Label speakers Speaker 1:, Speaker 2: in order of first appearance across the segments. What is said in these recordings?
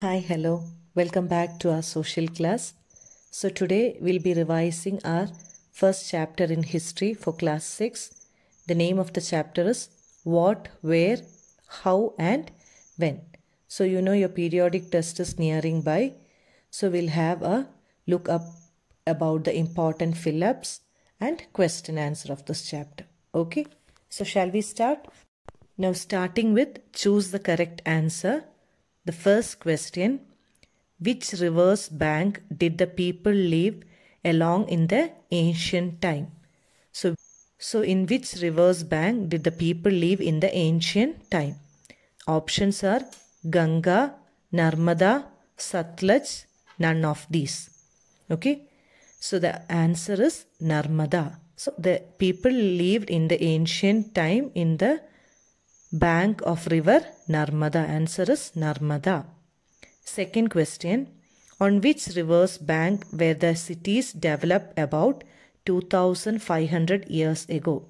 Speaker 1: Hi, hello. Welcome back to our social class. So today we'll be revising our first chapter in history for class 6. The name of the chapter is What, Where, How and When. So you know your periodic test is nearing by. So we'll have a look up about the important fill-ups and question answer of this chapter. Okay. So shall we start? Now starting with choose the correct answer the first question Which rivers bank did the people live along in the ancient time? So, so in which rivers bank did the people live in the ancient time? Options are Ganga, Narmada, Satluj, none of these. Okay. So the answer is Narmada. So the people lived in the ancient time in the bank of river Narmada. Answer is Narmada. Second question. On which river's bank were the cities developed about 2500 years ago?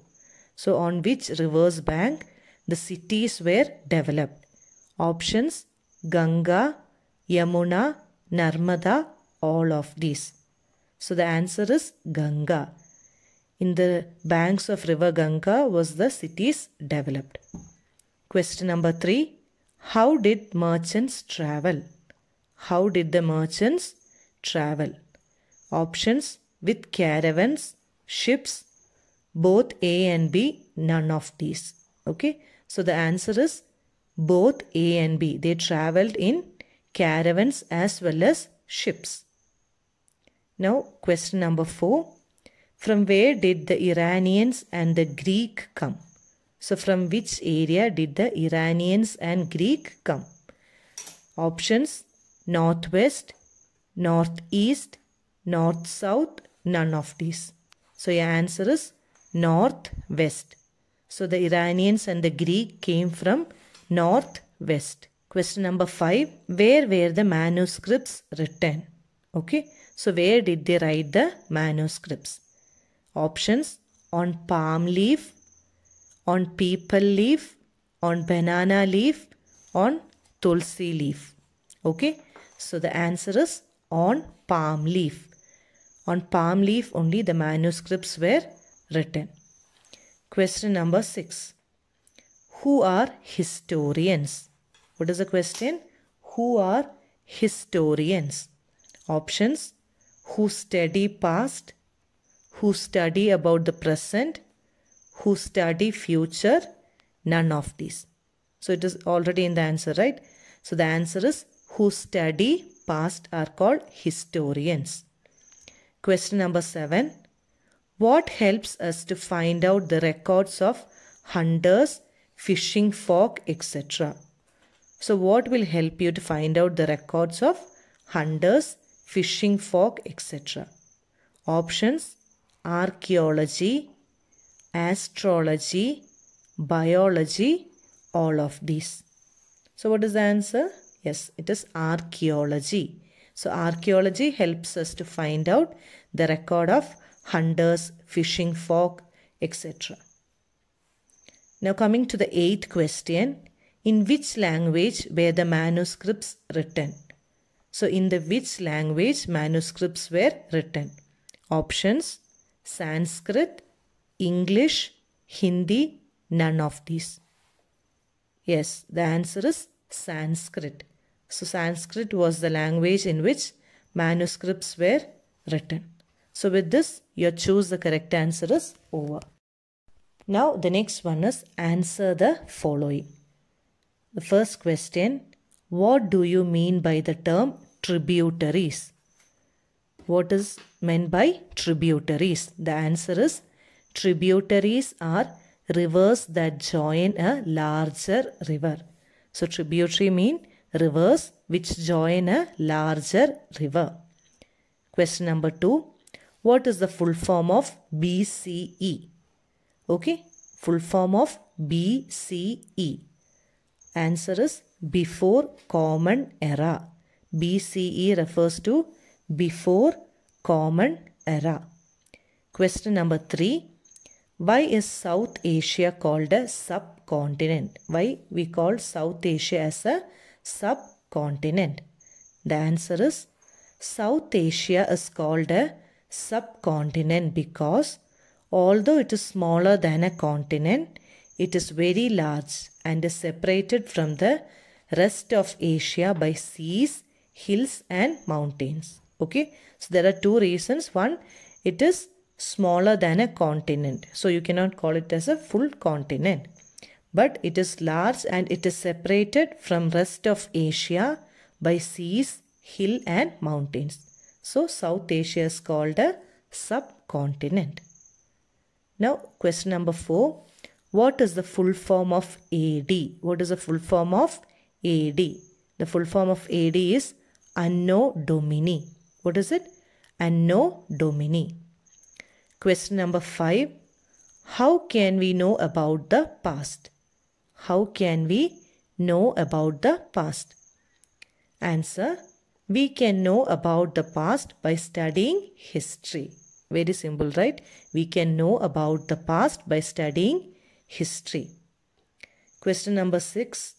Speaker 1: So on which river's bank the cities were developed? Options Ganga, Yamuna, Narmada, all of these. So the answer is Ganga. In the banks of river Ganga was the cities developed. Question number 3. How did merchants travel? How did the merchants travel? Options with caravans, ships, both A and B, none of these. Okay, so the answer is both A and B. They traveled in caravans as well as ships. Now, question number four. From where did the Iranians and the Greek come? So from which area did the Iranians and Greek come? Options northwest, northeast, north south, none of these. So your answer is northwest. So the Iranians and the Greek came from northwest. Question number 5. Where were the manuscripts written? Okay. So where did they write the manuscripts? Options on palm leaf, on peepal leaf, on banana leaf, on tulsi leaf. Okay, so the answer is on palm leaf. On palm leaf only the manuscripts were written. Question number 6. Who are historians? What is the question? Who are historians? Options. Who study past, who study about the present, who study future, none of these. So it is already in the answer, right? So the answer is who study past are called historians. Question number 7. What helps us to find out the records of hunters, fishing folk, etc.? So what will help you to find out the records of hunters, fishing folk, etc.? Options Archaeology, astrology, biology, all of these. So what is the answer? Yes, it is archaeology. So archaeology helps us to find out the record of hunters, fishing folk, etc. Now coming to the eighth question. In which language were the manuscripts written? So in the which language manuscripts were written? Options Sanskrit, English, Hindi, none of these. Yes, the answer is Sanskrit. So Sanskrit was the language in which manuscripts were written. So with this, your choose the correct answer is over. Now the next one is answer the following. The first question, what do you mean by the term tributaries? What is meant by tributaries? The answer is Tributaries are rivers that join a larger river. So tributary mean rivers which join a larger river. Question number 2. What is the full form of BCE? Okay, full form of BCE. Answer is before common era. BCE refers to before common era. Question number 3. Why is South Asia called a subcontinent? Why we call South Asia as a subcontinent? The answer is South Asia is called a subcontinent because although it is smaller than a continent, it is very large and is separated from the rest of Asia by seas, hills and mountains. Okay, so there are two reasons. One, it is smaller than a continent. So you cannot call it as a full continent. But it is large and it is separated from rest of Asia by seas, hill and mountains. So South Asia is called a subcontinent. Now question number 4. What is the full form of AD? What is the full form of AD? The full form of AD is Anno Domini. What is it? Anno Domini. Question number 5. How can we know about the past? How can we know about the past? Answer. We can know about the past by studying history. Very simple, right? We can know about the past by studying history. Question number 6.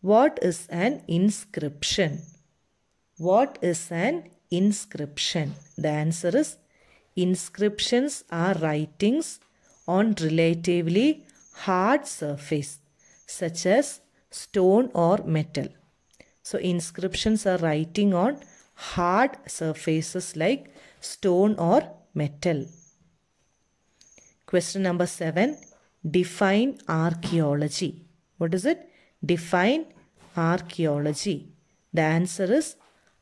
Speaker 1: What is an inscription? What is an inscription? The answer is Inscriptions are writings on relatively hard surface such as stone or metal. So inscriptions are writing on hard surfaces like stone or metal. Question number 7. Define archaeology. What is it? Define archaeology. The answer is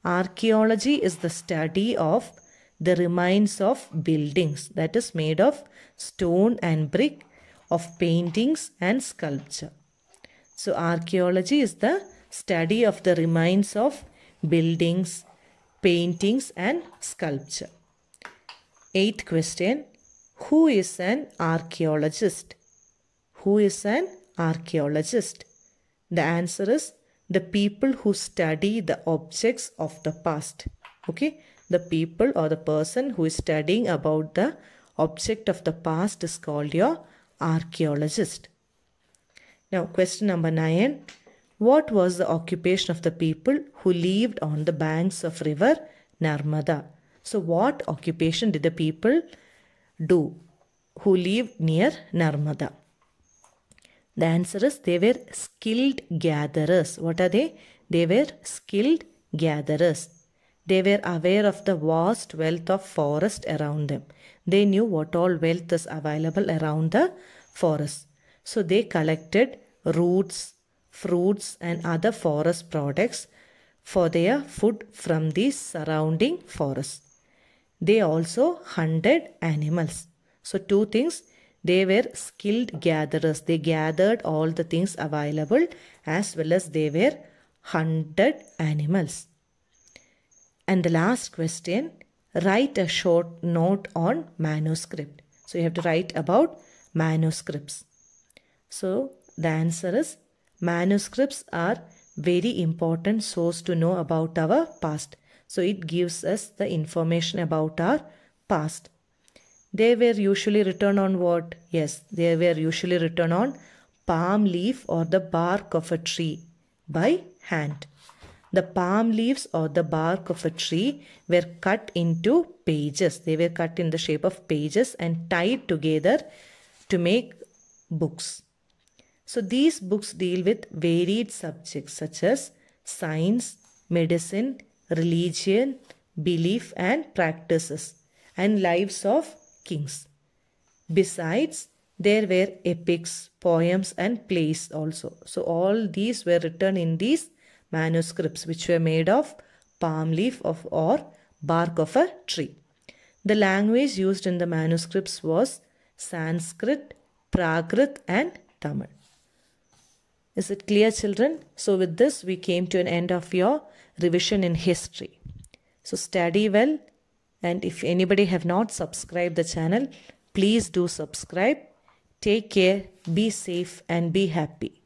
Speaker 1: archaeology is the study of the remains of buildings that is made of stone and brick, of paintings and sculpture. So archaeology is the study of the remains of buildings, paintings and sculpture. Eighth question, who is an archaeologist? Who is an archaeologist? The answer is the people who study the objects of the past. Okay, the people or the person who is studying about the object of the past is called your archaeologist. Now, question number nine. What was the occupation of the people who lived on the banks of river Narmada? So, what occupation did the people do who lived near Narmada? The answer is they were skilled gatherers. What are they? They were skilled gatherers. They were aware of the vast wealth of forest around them. They knew what all wealth is available around the forest. So they collected roots, fruits and other forest products for their food from the surrounding forest. They also hunted animals. So two things, they were skilled gatherers. They gathered all the things available as well as they were hunted animals. And the last question write a short note on manuscript. So you have to write about manuscripts. So the answer is manuscripts are very important source to know about our past. So it gives us the information about our past. They were usually written on what? Yes, they were usually written on palm leaf or the bark of a tree by hand. The palm leaves or the bark of a tree were cut into pages. They were cut in the shape of pages and tied together to make books. So these books deal with varied subjects such as science, medicine, religion, belief and practices and lives of kings. Besides, there were epics, poems and plays also. So all these were written in these manuscripts which were made of palm leaf of or bark of a tree. The language used in the manuscripts was Sanskrit, Prakrit and Tamil. Is it clear children? So with this we came to an end of your revision in history. So study well and if anybody have not subscribed the channel, please do subscribe. Take care, be safe and be happy.